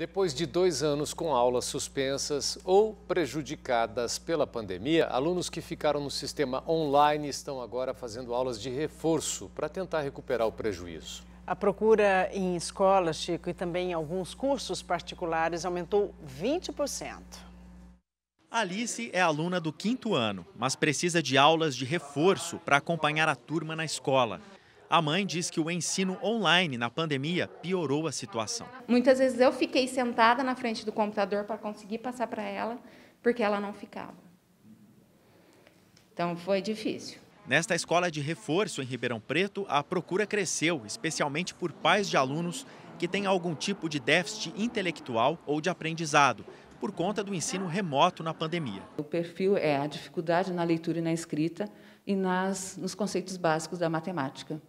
Depois de dois anos com aulas suspensas ou prejudicadas pela pandemia, alunos que ficaram no sistema online estão agora fazendo aulas de reforço para tentar recuperar o prejuízo. A procura em escolas, Chico, e também em alguns cursos particulares aumentou 20%. Alice é aluna do quinto ano, mas precisa de aulas de reforço para acompanhar a turma na escola. A mãe diz que o ensino online na pandemia piorou a situação. Muitas vezes eu fiquei sentada na frente do computador para conseguir passar para ela, porque ela não ficava. Então foi difícil. Nesta escola de reforço em Ribeirão Preto, a procura cresceu, especialmente por pais de alunos que têm algum tipo de déficit intelectual ou de aprendizado, por conta do ensino remoto na pandemia. O perfil é a dificuldade na leitura e na escrita e nas, nos conceitos básicos da matemática.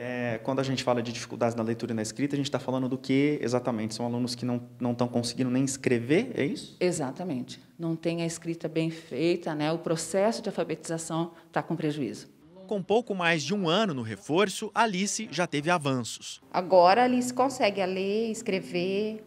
É, quando a gente fala de dificuldades na leitura e na escrita, a gente está falando do que exatamente? São alunos que não estão conseguindo nem escrever, é isso? Exatamente. Não tem a escrita bem feita, né? o processo de alfabetização está com prejuízo. Com pouco mais de um ano no reforço, Alice já teve avanços. Agora Alice consegue ler, escrever,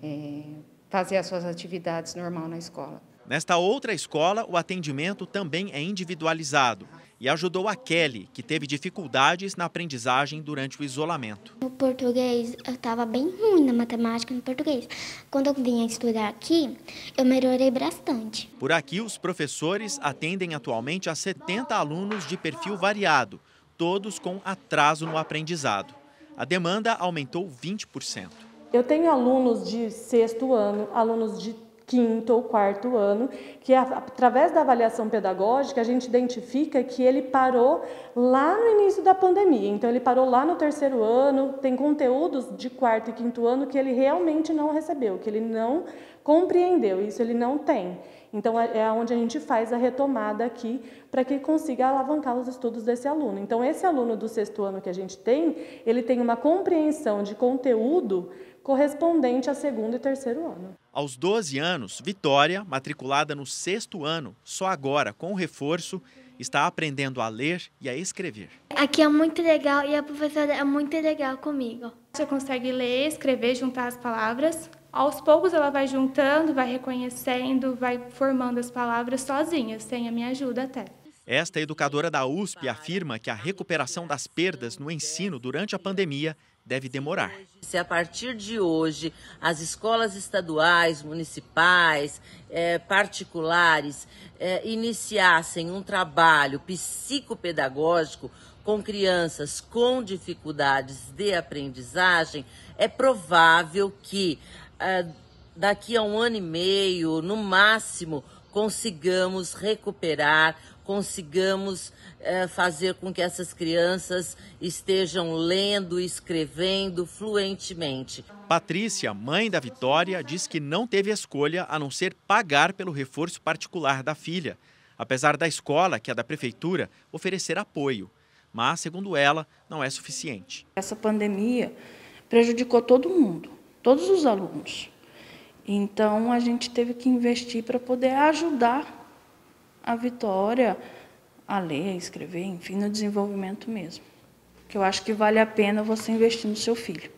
é, fazer as suas atividades normal na escola. Nesta outra escola, o atendimento também é individualizado e ajudou a Kelly, que teve dificuldades na aprendizagem durante o isolamento. No português, eu estava bem ruim na matemática e no português. Quando eu vim estudar aqui, eu melhorei bastante. Por aqui, os professores atendem atualmente a 70 alunos de perfil variado, todos com atraso no aprendizado. A demanda aumentou 20%. Eu tenho alunos de sexto ano, alunos de quinto ou quarto ano, que através da avaliação pedagógica a gente identifica que ele parou lá no início da pandemia. Então ele parou lá no terceiro ano, tem conteúdos de quarto e quinto ano que ele realmente não recebeu, que ele não compreendeu, isso ele não tem. Então é, é onde a gente faz a retomada aqui para que consiga alavancar os estudos desse aluno. Então esse aluno do sexto ano que a gente tem, ele tem uma compreensão de conteúdo correspondente a segundo e terceiro ano. Aos 12 anos, Vitória, matriculada no sexto ano, só agora, com o reforço, está aprendendo a ler e a escrever. Aqui é muito legal e a professora é muito legal comigo. Você consegue ler, escrever, juntar as palavras. Aos poucos ela vai juntando, vai reconhecendo, vai formando as palavras sozinha, sem a minha ajuda até. Esta educadora da USP afirma que a recuperação das perdas no ensino durante a pandemia deve demorar. Se a partir de hoje as escolas estaduais, municipais, eh, particulares eh, iniciassem um trabalho psicopedagógico com crianças com dificuldades de aprendizagem, é provável que eh, daqui a um ano e meio, no máximo, consigamos recuperar, consigamos eh, fazer com que essas crianças estejam lendo e escrevendo fluentemente. Patrícia, mãe da Vitória, diz que não teve escolha a não ser pagar pelo reforço particular da filha, apesar da escola, que é da prefeitura, oferecer apoio. Mas, segundo ela, não é suficiente. Essa pandemia prejudicou todo mundo, todos os alunos. Então a gente teve que investir para poder ajudar a Vitória a ler, a escrever, enfim, no desenvolvimento mesmo. Que eu acho que vale a pena você investir no seu filho.